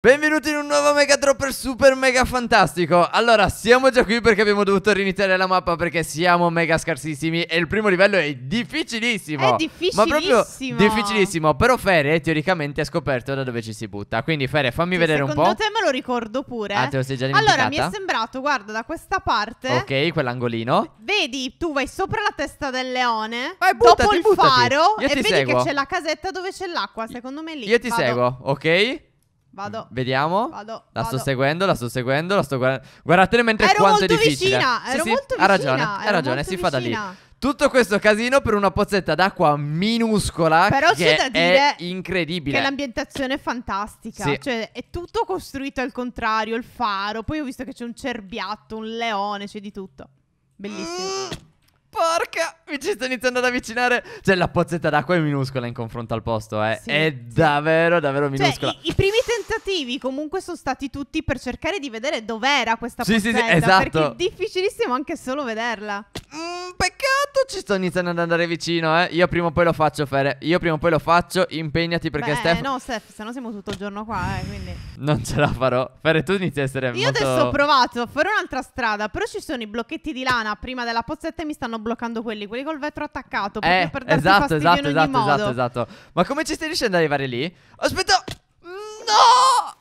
Benvenuti in un nuovo Mega Dropper super mega fantastico Allora siamo già qui perché abbiamo dovuto riniziare la mappa perché siamo mega scarsissimi E il primo livello è difficilissimo È difficilissimo Ma proprio difficilissimo Però Fere teoricamente ha scoperto da dove ci si butta Quindi Fere fammi che vedere un po' Secondo te me lo ricordo pure Ah te lo sei già dimenticata? Allora mi è sembrato guarda da questa parte Ok quell'angolino Vedi tu vai sopra la testa del leone Vai buttati, Dopo il buttati. faro Io E vedi seguo. che c'è la casetta dove c'è l'acqua Secondo me lì Io ti Vado. seguo ok Vado. Vediamo. Vado. La sto seguendo, la sto seguendo, la sto guardando. Guardatene mentre ero quanto è difficile. Vicina, sì, ero sì, molto vicina. Ha ragione, ha ragione, si vicina. fa da lì. Tutto questo casino per una pozzetta d'acqua minuscola Però che c'è da dire è incredibile. Che l'ambientazione è fantastica. Sì. Cioè, è tutto costruito al contrario, il faro. Poi ho visto che c'è un cerbiatto, un leone, c'è di tutto. Bellissimo. Mm, porca mi ci sto iniziando ad avvicinare. Cioè, la pozzetta d'acqua è minuscola in confronto al posto, eh. Sì, è sì. davvero, davvero cioè, minuscola. Cioè, i, i, primi tentativi comunque sono stati tutti per cercare di vedere dov'era questa sì, pozzetta. Sì, sì, esatto. Perché è esatto. difficilissimo anche solo vederla. Mm, peccato, ci sto iniziando ad andare vicino, eh. Io prima o poi lo faccio, Fere. Io prima o poi lo faccio. Impegnati perché Beh, Steph. Eh, no, Steph, se no siamo tutto il giorno qua, eh. Quindi. Non ce la farò. Fere, tu inizi a essere. Io molto... adesso ho provato a fare un'altra strada. Però ci sono i blocchetti di lana prima della pozzetta e mi stanno bloccando quelli. quelli quelli col vetro attaccato. Eh, per esatto, esatto, esatto, esatto, modo. esatto, esatto. Ma come ci stai riuscendo ad arrivare lì? Aspetta, no!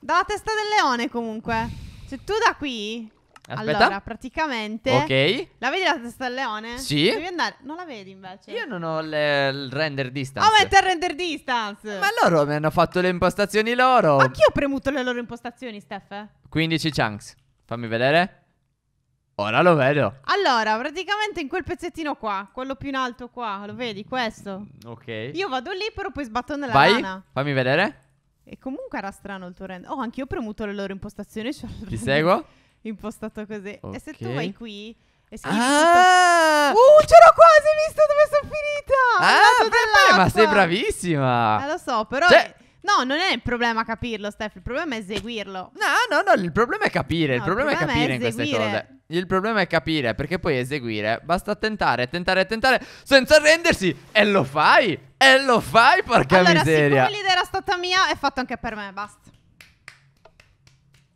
Dalla testa del leone, comunque. Se tu da qui. Aspetta. Allora, praticamente. Ok. La vedi la testa del leone? Sì. Devi andare. Non la vedi invece. Io non ho le, il render distance. Oh, metto il render distance. Ma loro mi hanno fatto le impostazioni loro. Ma chi ho premuto le loro impostazioni, Steph? 15 chunks. Fammi vedere. Ora lo vedo. Allora, praticamente in quel pezzettino qua, quello più in alto qua, lo vedi questo? Ok. Io vado lì, però poi sbatto nella Vai, lana. fammi vedere. E comunque era strano il tuo render. Oh, anche io ho premuto le loro impostazioni. Cioè Ti seguo? Impostato così. Okay. E se tu vai qui... E scrivi ah! tutto... Uh, c'ero quasi visto dove sono finita! Ah, beh, ma sei bravissima! Eh, lo so, però... Cioè... No, non è il problema capirlo, Steph, il problema è eseguirlo. No, no, no, il problema è capire, il, problema, il problema, è capire è in queste cose. Il problema è capire, perché poi eseguire, basta tentare, tentare, tentare, senza arrendersi, e lo fai, e lo fai, porca allora, miseria. Allora, l'idea era stata mia, è fatto anche per me, basta.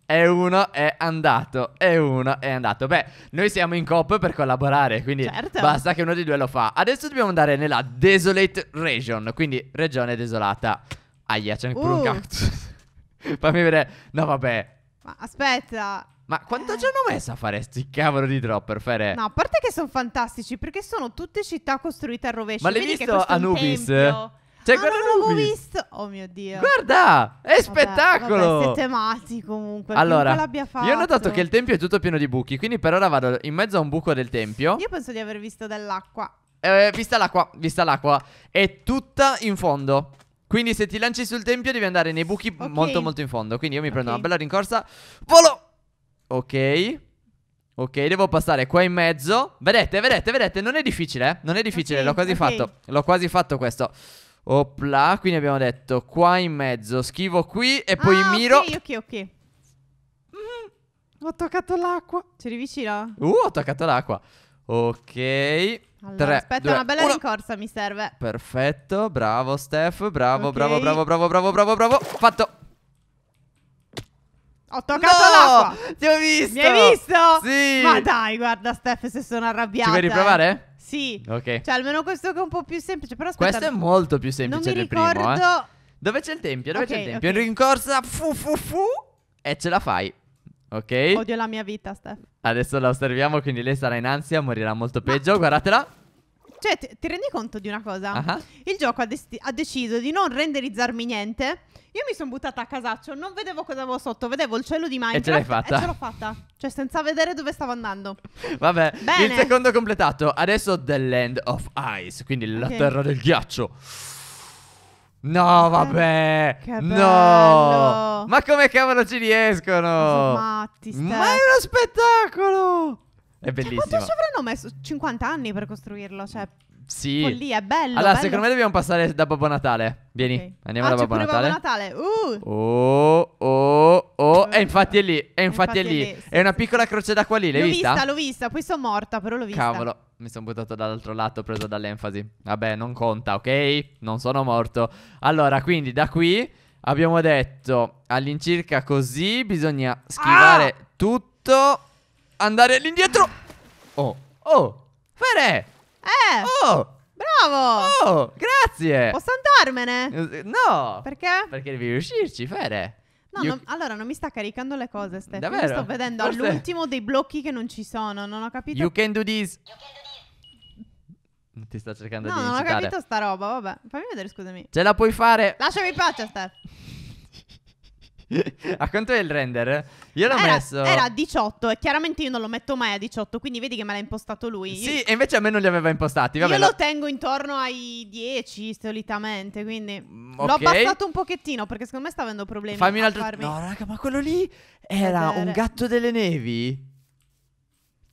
E uno è andato, e uno è andato. Beh, noi siamo in cop per collaborare, quindi certo. basta che uno di due lo fa. Adesso dobbiamo andare nella Desolate Region, quindi regione desolata. Aia, ah, c'è pure Uh. un cactus. Fammi vedere. No, vabbè. Ma aspetta. Ma quanto ci hanno messo a fare sti cavolo di dropper, Fere? No, a parte che sono fantastici perché sono tutte città costruite al rovescio. Ma l'hai Vedi visto questo è un Anubis? Cioè, Ah, guarda non l'ho visto. Oh mio dio. Guarda, è Vabbè, spettacolo. Vabbè, siete matti comunque. Allora, fatto. Io ho notato che il tempio è tutto pieno di buchi, quindi per ora vado in mezzo a un buco del tempio. Io penso di aver visto dell'acqua. Eh, vista l'acqua, vista l'acqua, è tutta in fondo. Quindi se ti lanci sul tempio devi andare nei buchi okay. molto molto in fondo Quindi io mi prendo okay. una bella rincorsa Volo Ok Ok, devo passare qua in mezzo Vedete, vedete, vedete Non è difficile, eh? Non è difficile, okay, l'ho quasi fatto L'ho quasi fatto questo Opla, quindi abbiamo detto qua in mezzo Schivo qui e poi ah, miro Ok, ok, ok mm, Ho toccato l'acqua C'eri vicino? Uh, ho toccato l'acqua Ok allora, aspetta, due, una bella uno. rincorsa mi serve. Perfetto, bravo Steph, bravo, okay. bravo, bravo, bravo, bravo, bravo, bravo. Fatto. Ho toccato no! l'acqua. Ti ho visto. Mi hai visto? Sì. Ma dai, guarda Steph, se sono arrabbiata. Ci vuoi eh. riprovare? Eh. Sì. Ok. Cioè, almeno questo che è un po' più semplice, però aspetta. Questo è molto più semplice del primo, ricordo... Eh. Dove c'è il tempio? Dove okay, c'è il tempio? Okay. In rincorsa, fu fu fu e ce la fai. Ok. Odio la mia vita, Steph. Adesso la osserviamo, quindi lei sarà in ansia, morirà molto peggio. Ma... Guardatela. Cioè, ti, ti, rendi conto di una cosa? Uh -huh. Il gioco ha, ha, deciso di non renderizzarmi niente. Io mi sono buttata a casaccio, non vedevo cosa avevo sotto, vedevo il cielo di Minecraft. E ce l'hai fatta. E ce l'ho fatta. Cioè, senza vedere dove stavo andando. Vabbè, Bene. il secondo completato. Adesso The Land of Ice, quindi okay. la terra del ghiaccio. No, eh, vabbè. Che bello. No. Ma come cavolo ci riescono? Matti, Ma è uno spettacolo. È bellissimo. Cioè, quanto ci avranno messo? 50 anni per costruirlo, cioè. Sì. Lì è bello. Allora, bello. secondo me dobbiamo passare da Babbo Natale. Vieni, okay. andiamo ah, da Babbo Natale. Babbo Natale. Uh. Oh, oh, oh. E eh, infatti è lì. E infatti, è lì. È, lì. è una piccola croce d'acqua lì. L'hai l'ho vista? L'ho vista, l'ho vista. Poi sono morta, però l'ho vista. Cavolo. Mi sono buttato dall'altro lato, preso dall'enfasi. Vabbè, non conta, ok? Non sono morto. Allora, quindi da qui abbiamo detto all'incirca così. Bisogna schivare ah! tutto. Andare all'indietro. Oh, oh, Fere. Eh. Oh. Bravo! Oh, grazie! Posso andarmene? No! Perché? Perché devi riuscirci, Fere. No, io... non, allora non mi sta caricando le cose, Stefano. sto vedendo Forse... all'ultimo dei blocchi che non ci sono, non ho capito. You can do this. You can do this. Non ti sta cercando no, di incitare. No, non ho capito sta roba, vabbè. Fammi vedere, scusami. Ce la puoi fare. Lasciami in pace, Stefano. a quanto è il render? Io l'ho era, messo. Era a 18 e chiaramente io non lo metto mai a 18, quindi vedi che me l'ha impostato lui. Sì, io... e invece a me non li aveva impostati. Vabbè, io lo... lo tengo intorno ai 10 solitamente, quindi mm, okay. l'ho abbassato un pochettino perché secondo me sta avendo problemi. Fammi un altro. Farmi... No, raga, ma quello lì era un gatto delle nevi.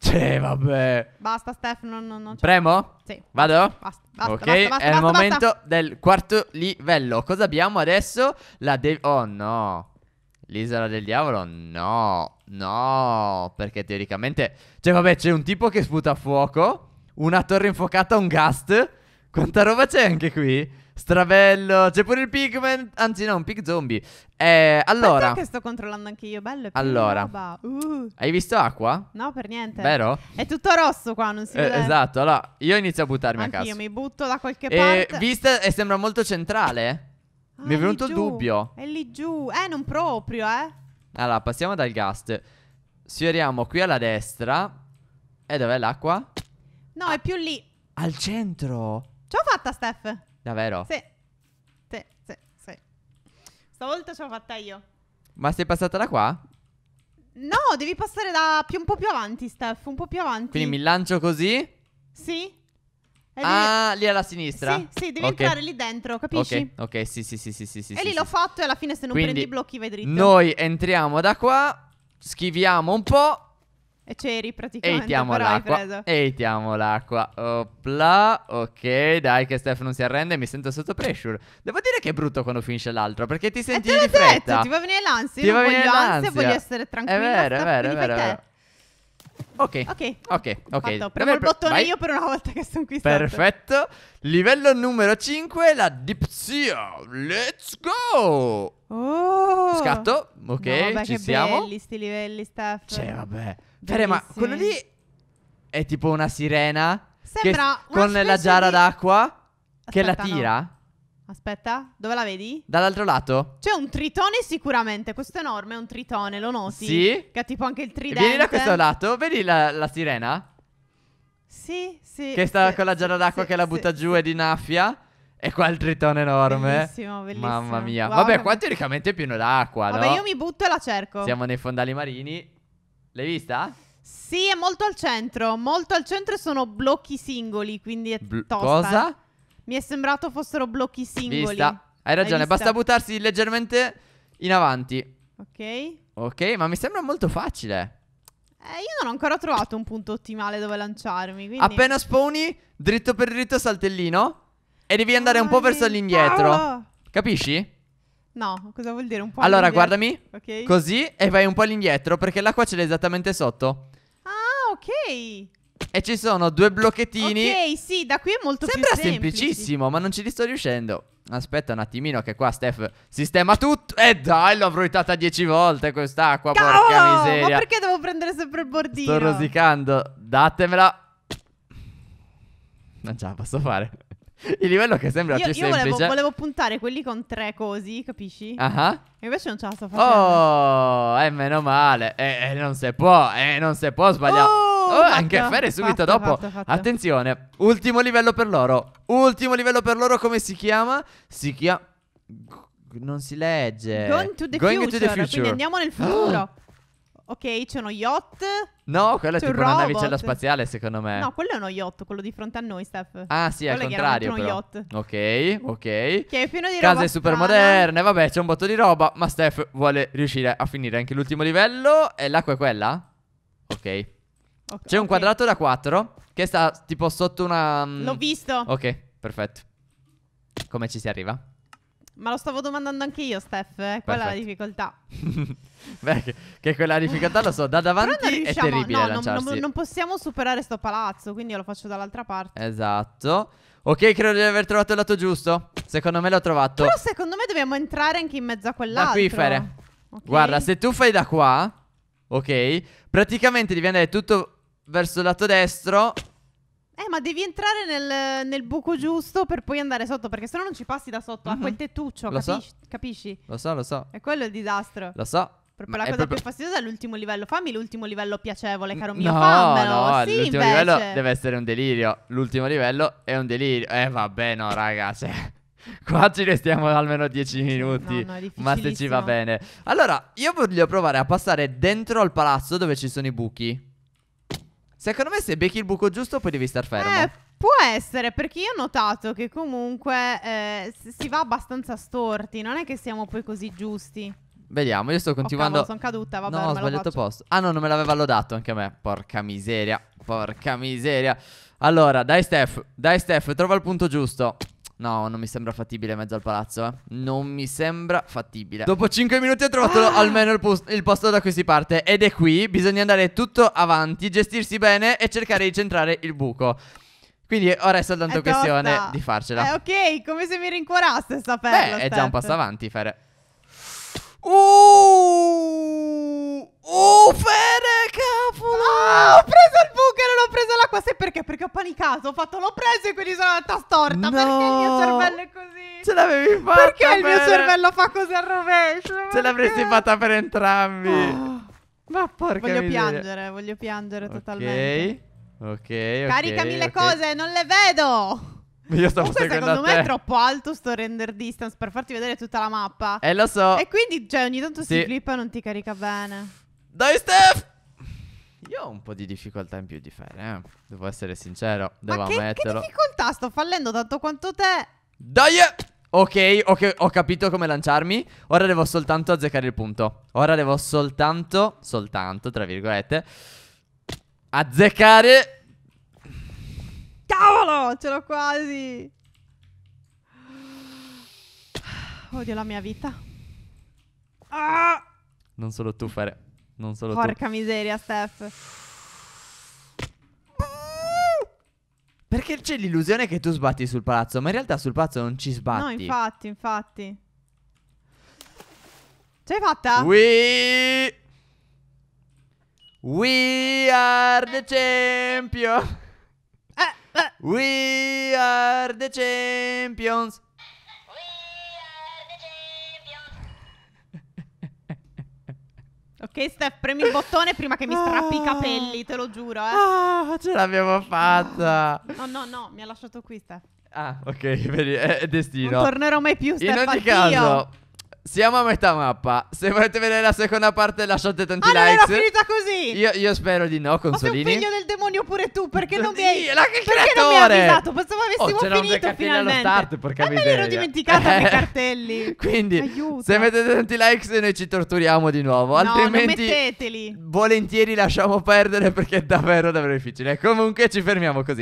Cioè, vabbè. Basta, Steph, non, non, non Premo? Sì. Vado? Basta, basta, Ok, basta, basta, è il momento del quarto livello. Cosa abbiamo adesso? La dev... Oh, no. L'isola del diavolo? No, no, perché teoricamente... Cioè vabbè, c'è un tipo che sputa fuoco, una torre infuocata, un gast. Quanta roba c'è anche qui? Strabello, c'è pure il pigman, anzi no, un pig zombie. Eh, allora... Perché sto controllando anche io, bello. Allora, uh. hai visto acqua? No, per niente. Vero? È tutto rosso qua, non si eh, vede. Esatto, allora io inizio a buttarmi Anch'io a casa. Io mi butto da qualche parte. Eh, vista e sembra molto centrale. Ah, Mi è venuto il dubbio. È lì giù. Eh, non proprio, eh. Allora, passiamo dal gas. Sfioriamo qui alla destra. E dov'è l'acqua? No, ah. è più lì. Al centro. Ce l'ho fatta, Steph. Davvero? Sì. Sì, sì, sì. Stavolta ce l'ho fatta io. Ma sei passata da qua? No, devi passare da più, un po' più avanti, Steph. Un po' più avanti. Quindi mi lancio così? Sì ah, lì... alla sinistra? Sì, sì, devi okay. entrare lì dentro, capisci? Ok, ok, sì, sì, sì, sì, sì, E sì, lì sì. l'ho fatto e alla fine se non Quindi prendi i blocchi vai dritto Noi entriamo da qua, schiviamo un po' E c'eri praticamente. Eitiamo l'acqua. Eitiamo l'acqua. Opla. Ok, dai, che Steph non si arrende. Mi sento sotto pressure. Devo dire che è brutto quando finisce l'altro. Perché ti eh, senti eh, di fretta. Detto, ti va venire l'ansia. Ti va venire l'ansia. Voglio essere tranquillo. È vero, è vero, è vero. Ok. Ok. Ok. okay. Fatto. Premo il bottone Vai. io per una volta che sono qui. Perfetto. Livello numero 5, la dipsia. Let's go. Oh. Scatto. Ok, no, vabbè, ci che siamo. belli sti livelli, Steph. Cioè, vabbè. Fere, ma quello lì è tipo una sirena Sembra che una con la giara di... d'acqua Aspetta, che la tira. No. Aspetta, dove la vedi? Dall'altro lato? C'è un tritone sicuramente, questo è enorme, è un tritone, lo noti? Sì. Che ha tipo anche il tridente. Vieni da questo lato, vedi la, la sirena? Sì, sì. Che sta sì, con la giara d'acqua sì, che la butta sì, giù di naffia. E qua il tritone enorme. Bellissimo, bellissimo. Mamma mia. Wow, Vabbè, qua teoricamente è pieno d'acqua, Vabbè, no? Vabbè, io mi butto e la cerco. Siamo nei fondali marini. L'hai vista? Sì, è molto al centro, molto al centro e sono blocchi singoli, quindi è Bl- tosta. Cosa? Mi è sembrato fossero blocchi singoli. Vista. Hai ragione, Hai basta buttarsi leggermente in avanti. Ok. Ok, ma mi sembra molto facile. Eh, io non ho ancora trovato un punto ottimale dove lanciarmi. Quindi... Appena spawni, dritto per dritto saltellino. E devi andare ah, un po' che... verso l'inddietro. Ah! Capisci? No, cosa vuol dire un po' Allora, guardami. Ok. Così e vai un po' all'indietro perché l'acqua ce l'è esattamente sotto. Ah, ok. E ci sono due blocchettini. Ok, sì, da qui è molto Sembra più semplice. semplicissimo, ma non ci sto riuscendo. Aspetta un attimino che qua Steph sistema tutto E eh dai l'ho fruitata dieci volte quest'acqua Cavolo, Porca miseria Ma perché devo prendere sempre il bordino? Sto rosicando Datemela Non ce la posso fare Il livello che sembra io, più io semplice Io volevo, volevo, puntare quelli con tre così Capisci? Ah uh -huh. E invece non ce la sto oh, facendo Oh E eh, meno male E eh, eh, non si può E eh, non si può sbagliare oh! oh, anche a fare subito fatto, dopo. Fatto, fatto. Attenzione, ultimo livello per loro. Ultimo livello per loro, come si chiama? Si chiama... Non si legge. Going to the, Going future. To the future. Quindi andiamo nel futuro. ok, c'è uno yacht. No, quello è tipo un una navicella spaziale, secondo me. No, quello è uno yacht, quello di fronte a noi, Steph. Ah, sì, quello al contrario. È uno yacht. Ok, ok. Che è pieno di Case super moderne, vabbè, c'è un botto di roba. Ma Steph vuole riuscire a finire anche l'ultimo livello. E l'acqua è quella? Ok. Okay. C'è un quadrato da 4 che sta tipo sotto una... Mm, l'ho visto. Ok, perfetto. Come ci si arriva? Ma lo stavo domandando anche io, Steph. Eh? Qual è la difficoltà? Beh, che, che, quella difficoltà lo so, da davanti è terribile no, lanciarsi. Non, non possiamo superare sto palazzo, quindi io lo faccio dall'altra parte. Esatto. Ok, credo di aver trovato il lato giusto. Secondo me l'ho trovato. Però secondo me dobbiamo entrare anche in mezzo a quell'altro. L'acquifere. Okay. Guarda, se tu fai da qua, ok, praticamente devi andare tutto Verso il lato destro. Eh, ma devi entrare nel, nel, buco giusto per poi andare sotto, perché se no non ci passi da sotto. Uh -huh. A mhm. quel tettuccio, lo capisci, so. capisci? Lo so, lo so. E quello è il disastro. Lo so. Proprio la cosa proprio... più fastidiosa è l'ultimo livello. Fammi l'ultimo livello piacevole, caro mio. No, Fammelo. No, sì, l'ultimo livello deve essere un delirio. L'ultimo livello è un delirio. Eh, vabbè, no, ragazzi. qua ci restiamo almeno 10 minuti. No, no, ma se ci va bene. Allora, io voglio provare a passare dentro al palazzo dove ci sono i buchi. Secondo me se becchi il buco giusto poi devi star fermo. Eh, può essere, perché io ho notato che comunque eh, si va abbastanza storti, non è che siamo poi così giusti. Vediamo, io sto oh, continuando. Oh, sono caduta, vabbè. No, ho sbagliato posto. Ah, no, non me l'aveva lodato anche a me. Porca miseria, porca miseria. Allora, dai, Steph, dai, Steph, trova il punto giusto. No, non mi sembra fattibile in mezzo al palazzo, eh. Non mi sembra fattibile. Dopo 5 minuti ho trovato ah! almeno il, posto, il posto da questi parte. Ed è qui. Bisogna andare tutto avanti, gestirsi bene e cercare di centrare il buco. Quindi ora è soltanto è questione di farcela. Eh, ok, come se mi rincuorasse sta saperlo. Beh, è già un passo avanti, Fere. Uh! panicato, ho fatto l'ho preso e quindi sono andata storta. No. Perché il mio cervello è così? Ce l'avevi fatta Perché per... il mio cervello fa così al rovescio? Ce l'avresti fatta per entrambi. Oh. Ma porca Voglio miseria. piangere, voglio piangere okay. totalmente. Ok, ok. Caricami mille okay. cose, non le vedo. Io sto Comunque, secondo me è troppo alto sto render distance per farti vedere tutta la mappa. Eh, lo so. E quindi, cioè, ogni tanto sì. si flippa e non ti carica bene. Dai, Steph! Io ho un po' di difficoltà in più di fare, eh. Devo essere sincero, devo Ma che, ammetterlo. che difficoltà? Sto fallendo tanto quanto te. Dai! Ok, ok, ho capito come lanciarmi. Ora devo soltanto azzeccare il punto. Ora devo soltanto, soltanto, tra virgolette, azzeccare. Cavolo, ce l'ho quasi. Odio la mia vita. Ah! Non solo tu fare. Non solo Porca tu. miseria, Steph. Perché c'è l'illusione che tu sbatti sul palazzo, ma in realtà sul palazzo non ci sbatti. No, infatti, infatti. Ce l'hai fatta? We... We are the champion. Eh, eh. We are the champions. Ok, Steph, premi il bottone prima che mi strappi i ah. capelli, te lo giuro. Eh. Ah, ce l'abbiamo fatta. No, no, no, mi ha lasciato qui, Steph. Ah, ok, vedi, è, è destino. Non tornerò mai più, Steph. In ogni addio. caso, siamo a metà mappa. Se volete vedere la seconda parte, lasciate tanti ah, likes. Ma finita così. Io, io, spero di no, Consolini. Ma sei un figlio del demonio pure tu, perché non mi hai. Sì, La perché creatore. non mi hai avvisato? Pensavo avessimo oh, finito finalmente. Start, porca eh, miseria. me l'ero dimenticata eh. dei cartelli. Quindi, Aiuto. se mettete tanti likes, noi ci torturiamo di nuovo. No, Altrimenti, metteteli. Volentieri lasciamo perdere perché è davvero, davvero difficile. Comunque, ci fermiamo così.